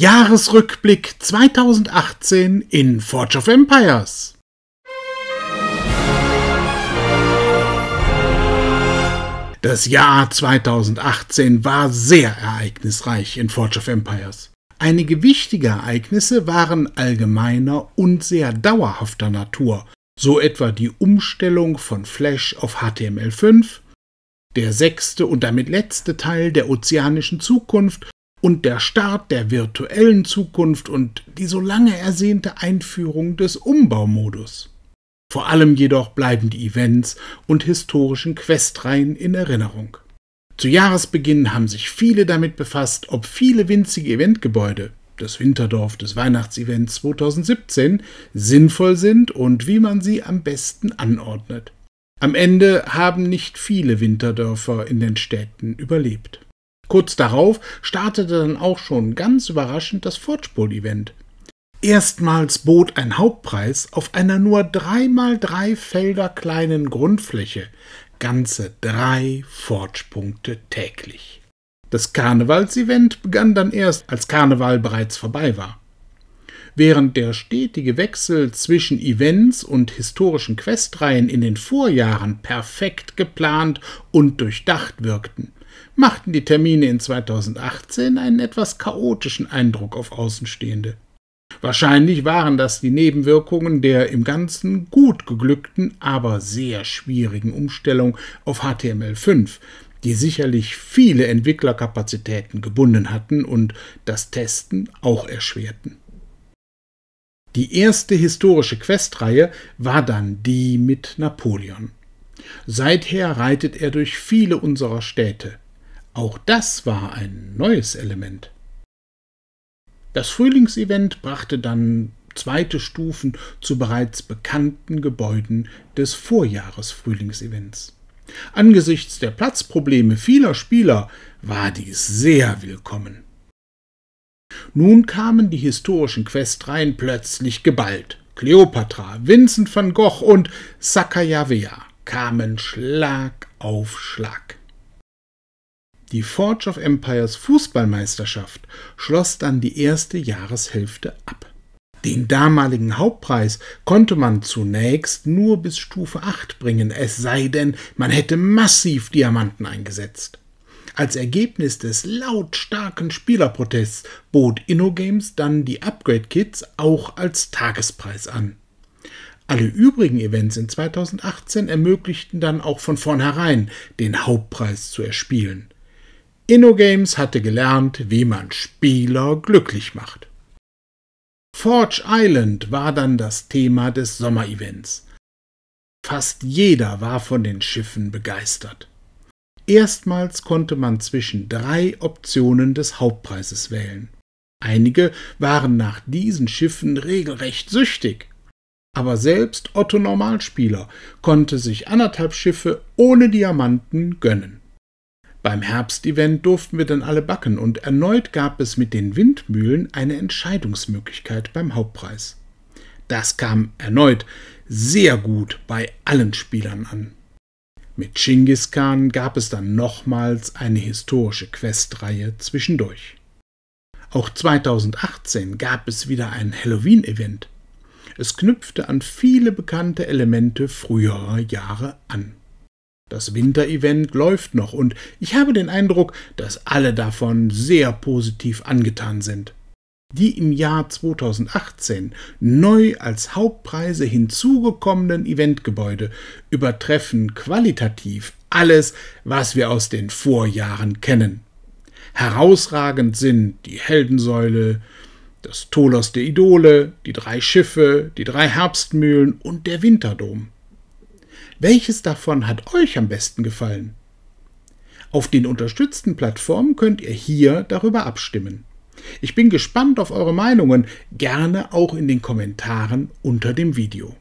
Jahresrückblick 2018 in Forge of Empires. Das Jahr 2018 war sehr ereignisreich in Forge of Empires. Einige wichtige Ereignisse waren allgemeiner und sehr dauerhafter Natur, so etwa die Umstellung von Flash auf HTML5, der sechste und damit letzte Teil der ozeanischen Zukunft und der Start der virtuellen Zukunft und die so lange ersehnte Einführung des Umbaumodus. Vor allem jedoch bleiben die Events und historischen Questreihen in Erinnerung. Zu Jahresbeginn haben sich viele damit befasst, ob viele winzige Eventgebäude, das Winterdorf des Weihnachtsevents 2017, sinnvoll sind und wie man sie am besten anordnet. Am Ende haben nicht viele Winterdörfer in den Städten überlebt. Kurz darauf startete dann auch schon ganz überraschend das Fortspul-Event. Erstmals bot ein Hauptpreis auf einer nur 3x3 Felder kleinen Grundfläche ganze drei Fortspunkte täglich. Das Karnevalsevent begann dann erst, als Karneval bereits vorbei war. Während der stetige Wechsel zwischen Events und historischen Questreihen in den Vorjahren perfekt geplant und durchdacht wirkten, machten die Termine in 2018 einen etwas chaotischen Eindruck auf Außenstehende. Wahrscheinlich waren das die Nebenwirkungen der im Ganzen gut geglückten, aber sehr schwierigen Umstellung auf HTML5, die sicherlich viele Entwicklerkapazitäten gebunden hatten und das Testen auch erschwerten. Die erste historische Questreihe war dann die mit Napoleon. Seither reitet er durch viele unserer Städte, auch das war ein neues Element. Das Frühlingsevent brachte dann zweite Stufen zu bereits bekannten Gebäuden des Vorjahres Frühlingsevents. Angesichts der Platzprobleme vieler Spieler war dies sehr willkommen. Nun kamen die historischen Questreihen plötzlich geballt. Cleopatra, Vincent van Gogh und Sakajawea kamen Schlag auf Schlag. Die Forge of Empires Fußballmeisterschaft schloss dann die erste Jahreshälfte ab. Den damaligen Hauptpreis konnte man zunächst nur bis Stufe 8 bringen, es sei denn, man hätte massiv Diamanten eingesetzt. Als Ergebnis des lautstarken Spielerprotests bot InnoGames dann die Upgrade-Kits auch als Tagespreis an. Alle übrigen Events in 2018 ermöglichten dann auch von vornherein, den Hauptpreis zu erspielen. InnoGames hatte gelernt, wie man Spieler glücklich macht. Forge Island war dann das Thema des Sommerevents. Fast jeder war von den Schiffen begeistert. Erstmals konnte man zwischen drei Optionen des Hauptpreises wählen. Einige waren nach diesen Schiffen regelrecht süchtig. Aber selbst Otto Normalspieler konnte sich anderthalb Schiffe ohne Diamanten gönnen. Beim Herbstevent durften wir dann alle backen und erneut gab es mit den Windmühlen eine Entscheidungsmöglichkeit beim Hauptpreis. Das kam erneut sehr gut bei allen Spielern an. Mit Chingis Khan gab es dann nochmals eine historische Questreihe zwischendurch. Auch 2018 gab es wieder ein Halloween-Event. Es knüpfte an viele bekannte Elemente früherer Jahre an. Das Winterevent läuft noch und ich habe den Eindruck, dass alle davon sehr positiv angetan sind. Die im Jahr 2018 neu als Hauptpreise hinzugekommenen Eventgebäude übertreffen qualitativ alles, was wir aus den Vorjahren kennen. Herausragend sind die Heldensäule, das Tolos der Idole, die drei Schiffe, die drei Herbstmühlen und der Winterdom. Welches davon hat euch am besten gefallen? Auf den unterstützten Plattformen könnt ihr hier darüber abstimmen. Ich bin gespannt auf eure Meinungen, gerne auch in den Kommentaren unter dem Video.